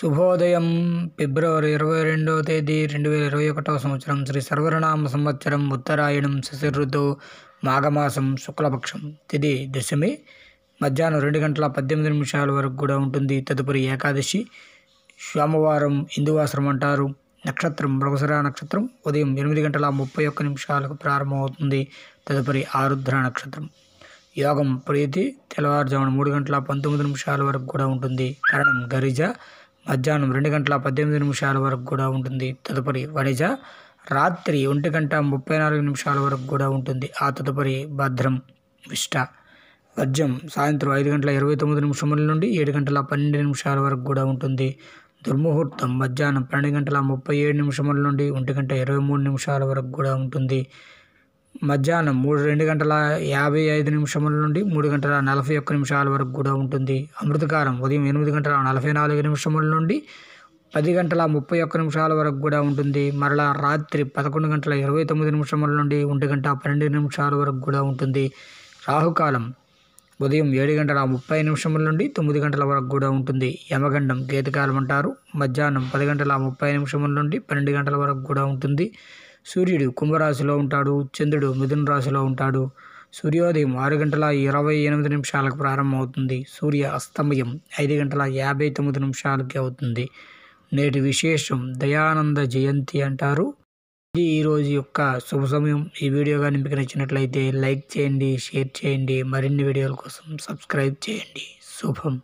శుభోదయం ఫిబ్రవరి ఇరవై రెండవ తేదీ రెండు వేల ఇరవై ఒకటవ సంవత్సరం శ్రీ సర్వరనామ సంవత్సరం ఉత్తరాయణం శశిరుతు మాఘమాసం శుక్లపక్షం తిది దశమి మధ్యాహ్నం రెండు గంటల పద్దెనిమిది నిమిషాల వరకు కూడా ఉంటుంది తదుపరి ఏకాదశి సోమవారం హిందువాసరం అంటారు నక్షత్రం మృగసరా నక్షత్రం ఉదయం ఎనిమిది గంటల ముప్పై ఒక్క నిమిషాలకు ప్రారంభమవుతుంది తదుపరి ఆరుద్ర నక్షత్రం యోగం ప్రీతి తెల్లవారుజామున మూడు గంటల పంతొమ్మిది నిమిషాల వరకు కూడా ఉంటుంది కారణం గరిజ మధ్యాహ్నం రెండు గంటల పద్దెనిమిది నిమిషాల వరకు కూడా ఉంటుంది తదుపరి వణిజ రాత్రి ఒంటి గంట ముప్పై నాలుగు నిమిషాల వరకు కూడా ఉంటుంది ఆ తదుపరి భద్రం విష్ట వజ్రం సాయంత్రం ఐదు గంటల ఇరవై తొమ్మిది నిమిషముల నుండి ఏడు గంటల పన్నెండు నిమిషాల వరకు కూడా ఉంటుంది దుర్ముహూర్తం మధ్యాహ్నం పన్నెండు గంటల ముప్పై ఏడు నిమిషముల నుండి ఒంటి గంట ఇరవై మూడు నిమిషాల వరకు కూడా ఉంటుంది మధ్యాహ్నం మూడు రెండు గంటల యాభై ఐదు నిమిషముల నుండి మూడు గంటల నలభై ఒక్క నిమిషాల వరకు కూడా ఉంటుంది అమృతకాలం ఉదయం ఎనిమిది గంటల నలభై నాలుగు నిమిషముల నుండి పది గంటల ముప్పై ఒక్క నిమిషాల వరకు కూడా ఉంటుంది మరలా రాత్రి పదకొండు గంటల ఇరవై తొమ్మిది నిమిషముల నుండి ఒంటి గంట పన్నెండు నిమిషాల వరకు కూడా ఉంటుంది రాహుకాలం ఉదయం ఏడు గంటల ముప్పై నిమిషముల నుండి తొమ్మిది గంటల వరకు కూడా ఉంటుంది యమగండం గీతకాలం అంటారు మధ్యాహ్నం పది గంటల ముప్పై నిమిషముల నుండి పన్నెండు గంటల వరకు కూడా ఉంటుంది సూర్యుడు కుంభరాశిలో ఉంటాడు చంద్రుడు మిథున రాశిలో ఉంటాడు సూర్యోదయం ఆరు గంటల ఇరవై ఎనిమిది నిమిషాలకు ప్రారంభమవుతుంది సూర్య అస్తమయం ఐదు గంటల యాభై తొమ్మిది నిమిషాలకి అవుతుంది నేటి విశేషం దయానంద జయంతి అంటారు ఇది ఈరోజు యొక్క శుభ సమయం ఈ వీడియో కానీ మీకు నచ్చినట్లయితే లైక్ చేయండి షేర్ చేయండి మరిన్ని వీడియోల కోసం సబ్స్క్రైబ్ చేయండి శుభం